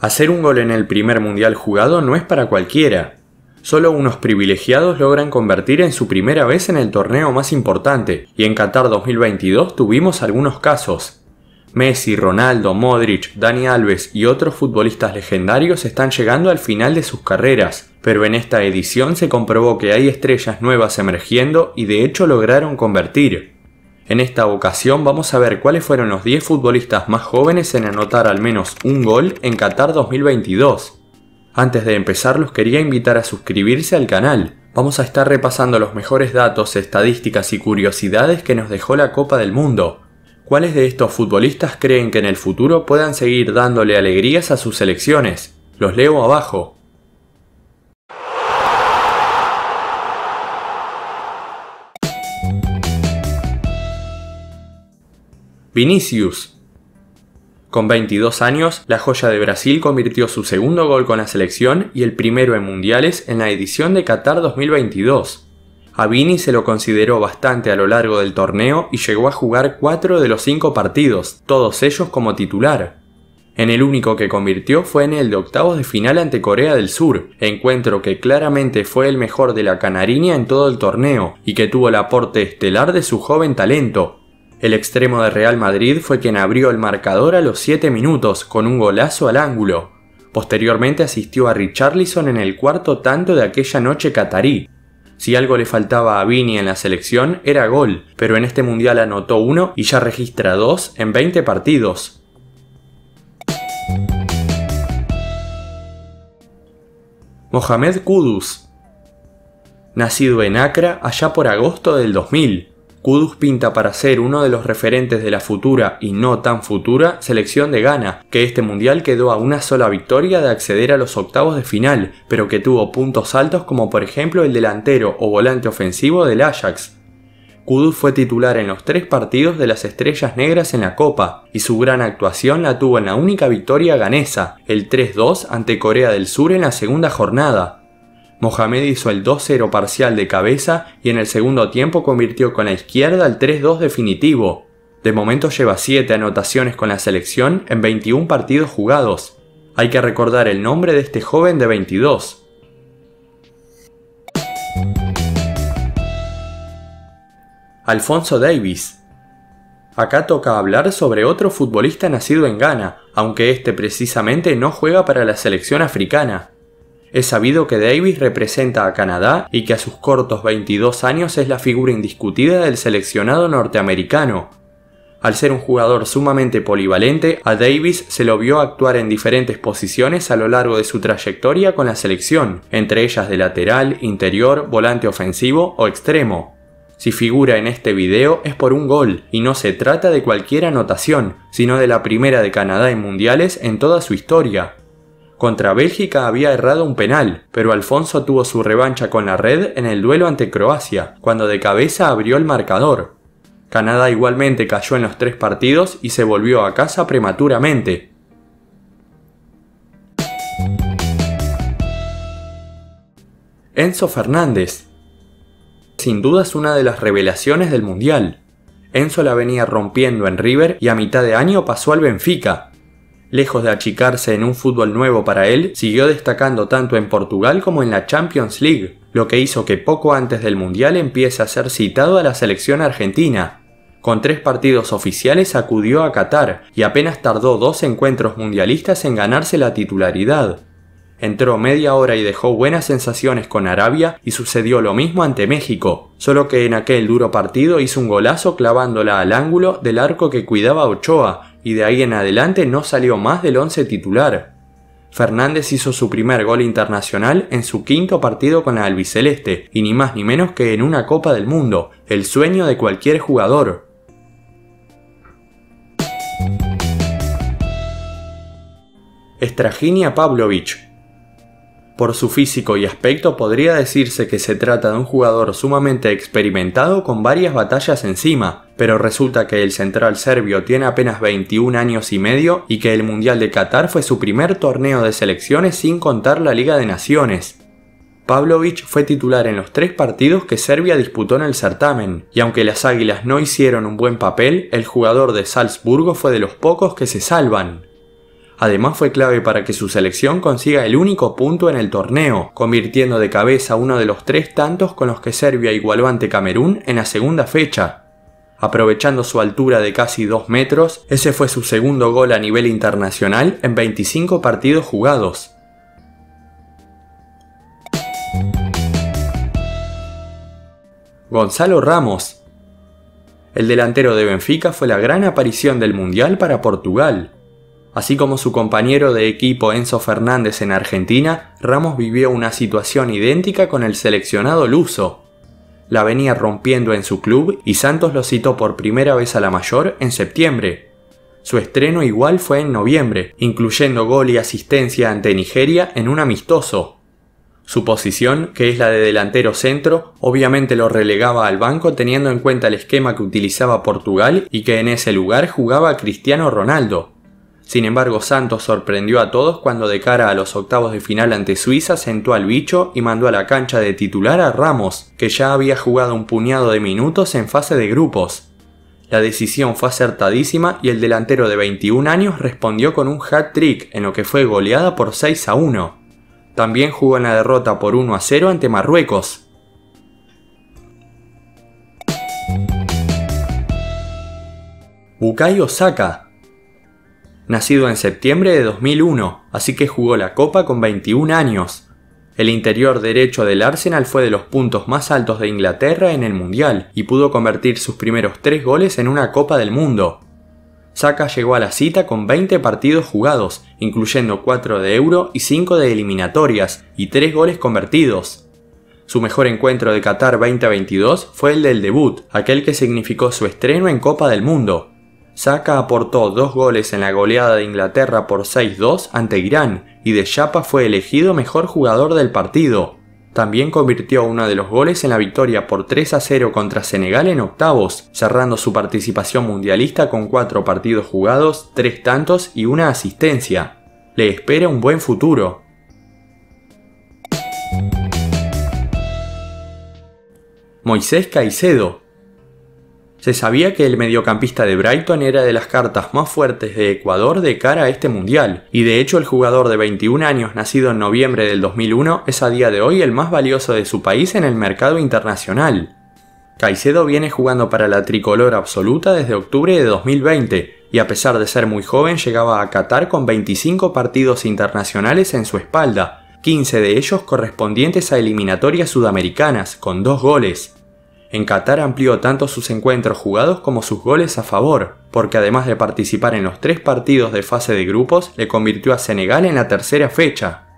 Hacer un gol en el primer mundial jugado no es para cualquiera. Solo unos privilegiados logran convertir en su primera vez en el torneo más importante, y en Qatar 2022 tuvimos algunos casos. Messi, Ronaldo, Modric, Dani Alves y otros futbolistas legendarios están llegando al final de sus carreras, pero en esta edición se comprobó que hay estrellas nuevas emergiendo y de hecho lograron convertir. En esta ocasión vamos a ver cuáles fueron los 10 futbolistas más jóvenes en anotar al menos un gol en Qatar 2022. Antes de empezar los quería invitar a suscribirse al canal. Vamos a estar repasando los mejores datos, estadísticas y curiosidades que nos dejó la Copa del Mundo. ¿Cuáles de estos futbolistas creen que en el futuro puedan seguir dándole alegrías a sus selecciones? Los leo abajo. Vinicius. Con 22 años, la joya de Brasil convirtió su segundo gol con la selección y el primero en mundiales en la edición de Qatar 2022. A Vini se lo consideró bastante a lo largo del torneo y llegó a jugar 4 de los 5 partidos, todos ellos como titular. En el único que convirtió fue en el de octavos de final ante Corea del Sur, encuentro que claramente fue el mejor de la canariña en todo el torneo y que tuvo el aporte estelar de su joven talento, el extremo de Real Madrid fue quien abrió el marcador a los 7 minutos con un golazo al ángulo. Posteriormente asistió a Richarlison en el cuarto tanto de aquella noche catarí. Si algo le faltaba a Vini en la selección era gol, pero en este mundial anotó uno y ya registra dos en 20 partidos. Mohamed Kudus, nacido en Acra allá por agosto del 2000. Kudus pinta para ser uno de los referentes de la futura y no tan futura selección de Ghana, que este mundial quedó a una sola victoria de acceder a los octavos de final, pero que tuvo puntos altos como por ejemplo el delantero o volante ofensivo del Ajax, Kudus fue titular en los tres partidos de las Estrellas Negras en la Copa, y su gran actuación la tuvo en la única victoria ganesa, el 3-2 ante Corea del Sur en la segunda jornada. Mohamed hizo el 2-0 parcial de cabeza y en el segundo tiempo convirtió con la izquierda el 3-2 definitivo. De momento lleva 7 anotaciones con la selección en 21 partidos jugados. Hay que recordar el nombre de este joven de 22. Alfonso Davis. Acá toca hablar sobre otro futbolista nacido en Ghana, aunque este precisamente no juega para la selección africana. Es sabido que Davis representa a Canadá y que a sus cortos 22 años es la figura indiscutida del seleccionado norteamericano. Al ser un jugador sumamente polivalente, a Davis se lo vio actuar en diferentes posiciones a lo largo de su trayectoria con la selección, entre ellas de lateral, interior, volante ofensivo o extremo. Si figura en este video es por un gol, y no se trata de cualquier anotación, sino de la primera de Canadá en mundiales en toda su historia. Contra Bélgica había errado un penal, pero Alfonso tuvo su revancha con la red en el duelo ante Croacia, cuando de cabeza abrió el marcador. Canadá igualmente cayó en los tres partidos y se volvió a casa prematuramente. Enzo Fernández. Sin duda es una de las revelaciones del Mundial. Enzo la venía rompiendo en River y a mitad de año pasó al Benfica, lejos de achicarse en un fútbol nuevo para él, siguió destacando tanto en Portugal como en la Champions League, lo que hizo que poco antes del Mundial empiece a ser citado a la selección argentina. Con tres partidos oficiales acudió a Qatar y apenas tardó dos encuentros mundialistas en ganarse la titularidad. Entró media hora y dejó buenas sensaciones con Arabia y sucedió lo mismo ante México, solo que en aquel duro partido hizo un golazo clavándola al ángulo del arco que cuidaba Ochoa, y de ahí en adelante no salió más del 11 titular. Fernández hizo su primer gol internacional en su quinto partido con la albiceleste, y ni más ni menos que en una Copa del Mundo, el sueño de cualquier jugador. Estraginia Pavlovich, por su físico y aspecto podría decirse que se trata de un jugador sumamente experimentado con varias batallas encima, pero resulta que el central serbio tiene apenas 21 años y medio y que el Mundial de Qatar fue su primer torneo de selecciones sin contar la Liga de Naciones. Pavlovich fue titular en los tres partidos que Serbia disputó en el certamen, y aunque las Águilas no hicieron un buen papel, el jugador de Salzburgo fue de los pocos que se salvan. Además fue clave para que su selección consiga el único punto en el torneo, convirtiendo de cabeza uno de los tres tantos con los que Serbia igualó ante Camerún en la segunda fecha. Aprovechando su altura de casi 2 metros, ese fue su segundo gol a nivel internacional en 25 partidos jugados. Gonzalo Ramos. El delantero de Benfica fue la gran aparición del Mundial para Portugal. Así como su compañero de equipo Enzo Fernández en Argentina, Ramos vivió una situación idéntica con el seleccionado luso. La venía rompiendo en su club y Santos lo citó por primera vez a la mayor en septiembre. Su estreno igual fue en noviembre, incluyendo gol y asistencia ante Nigeria en un amistoso. Su posición, que es la de delantero centro, obviamente lo relegaba al banco teniendo en cuenta el esquema que utilizaba Portugal y que en ese lugar jugaba Cristiano Ronaldo. Sin embargo, Santos sorprendió a todos cuando de cara a los octavos de final ante Suiza sentó al bicho y mandó a la cancha de titular a Ramos, que ya había jugado un puñado de minutos en fase de grupos. La decisión fue acertadísima y el delantero de 21 años respondió con un hat-trick en lo que fue goleada por 6 a 1. También jugó en la derrota por 1 a 0 ante Marruecos. Bukayo Saka nacido en septiembre de 2001, así que jugó la Copa con 21 años. El interior derecho del Arsenal fue de los puntos más altos de Inglaterra en el Mundial y pudo convertir sus primeros tres goles en una Copa del Mundo. Saka llegó a la cita con 20 partidos jugados, incluyendo 4 de euro y 5 de eliminatorias, y 3 goles convertidos. Su mejor encuentro de Qatar 2022 fue el del debut, aquel que significó su estreno en Copa del Mundo, Saka aportó dos goles en la goleada de Inglaterra por 6-2 ante Irán y de Chapa fue elegido mejor jugador del partido. También convirtió uno de los goles en la victoria por 3 0 contra Senegal en octavos, cerrando su participación mundialista con cuatro partidos jugados, tres tantos y una asistencia. Le espera un buen futuro. Moisés Caicedo se sabía que el mediocampista de Brighton era de las cartas más fuertes de Ecuador de cara a este mundial, y de hecho el jugador de 21 años nacido en noviembre del 2001 es a día de hoy el más valioso de su país en el mercado internacional. Caicedo viene jugando para la tricolor absoluta desde octubre de 2020, y a pesar de ser muy joven llegaba a Qatar con 25 partidos internacionales en su espalda, 15 de ellos correspondientes a eliminatorias sudamericanas, con dos goles. En Qatar amplió tanto sus encuentros jugados como sus goles a favor, porque además de participar en los tres partidos de fase de grupos, le convirtió a Senegal en la tercera fecha.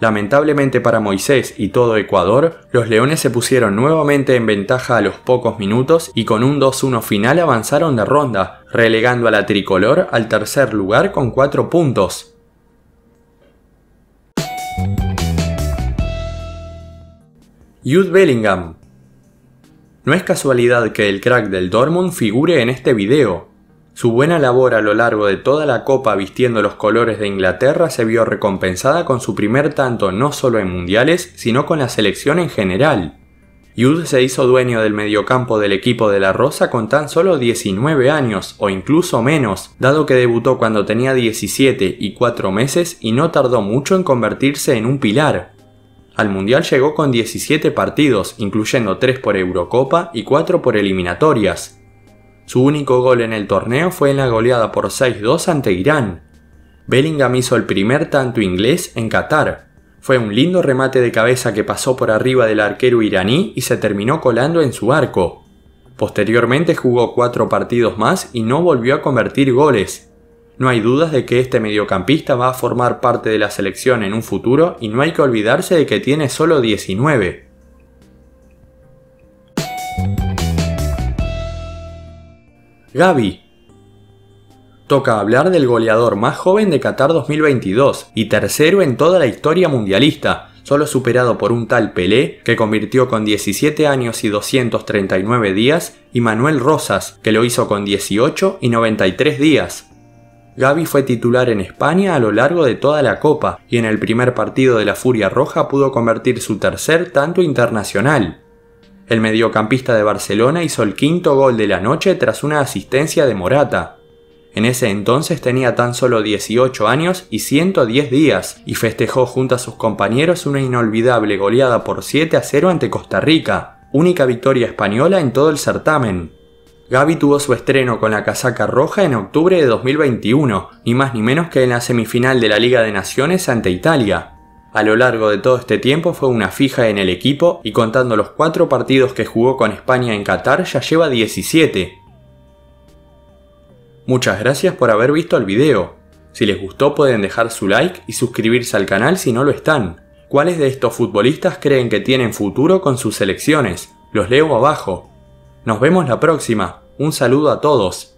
Lamentablemente para Moisés y todo Ecuador, los Leones se pusieron nuevamente en ventaja a los pocos minutos y con un 2-1 final avanzaron de ronda, relegando a la tricolor al tercer lugar con 4 puntos. Youth Bellingham no es casualidad que el crack del Dortmund figure en este video. Su buena labor a lo largo de toda la copa vistiendo los colores de Inglaterra se vio recompensada con su primer tanto no solo en mundiales, sino con la selección en general. Yud se hizo dueño del mediocampo del equipo de la Rosa con tan solo 19 años, o incluso menos, dado que debutó cuando tenía 17 y 4 meses y no tardó mucho en convertirse en un pilar. Al Mundial llegó con 17 partidos, incluyendo 3 por Eurocopa y 4 por eliminatorias. Su único gol en el torneo fue en la goleada por 6-2 ante Irán. Bellingham hizo el primer tanto inglés en Qatar. Fue un lindo remate de cabeza que pasó por arriba del arquero iraní y se terminó colando en su arco. Posteriormente jugó 4 partidos más y no volvió a convertir goles, no hay dudas de que este mediocampista va a formar parte de la selección en un futuro y no hay que olvidarse de que tiene solo 19. Gaby. Toca hablar del goleador más joven de Qatar 2022 y tercero en toda la historia mundialista, solo superado por un tal Pelé, que convirtió con 17 años y 239 días, y Manuel Rosas, que lo hizo con 18 y 93 días. Gaby fue titular en España a lo largo de toda la Copa y en el primer partido de la Furia Roja pudo convertir su tercer tanto internacional. El mediocampista de Barcelona hizo el quinto gol de la noche tras una asistencia de Morata. En ese entonces tenía tan solo 18 años y 110 días y festejó junto a sus compañeros una inolvidable goleada por 7 a 0 ante Costa Rica, única victoria española en todo el certamen. Gaby tuvo su estreno con la casaca roja en octubre de 2021, ni más ni menos que en la semifinal de la Liga de Naciones ante Italia. A lo largo de todo este tiempo fue una fija en el equipo y contando los cuatro partidos que jugó con España en Qatar ya lleva 17. Muchas gracias por haber visto el video. Si les gustó pueden dejar su like y suscribirse al canal si no lo están. ¿Cuáles de estos futbolistas creen que tienen futuro con sus selecciones? Los leo abajo. Nos vemos la próxima. Un saludo a todos.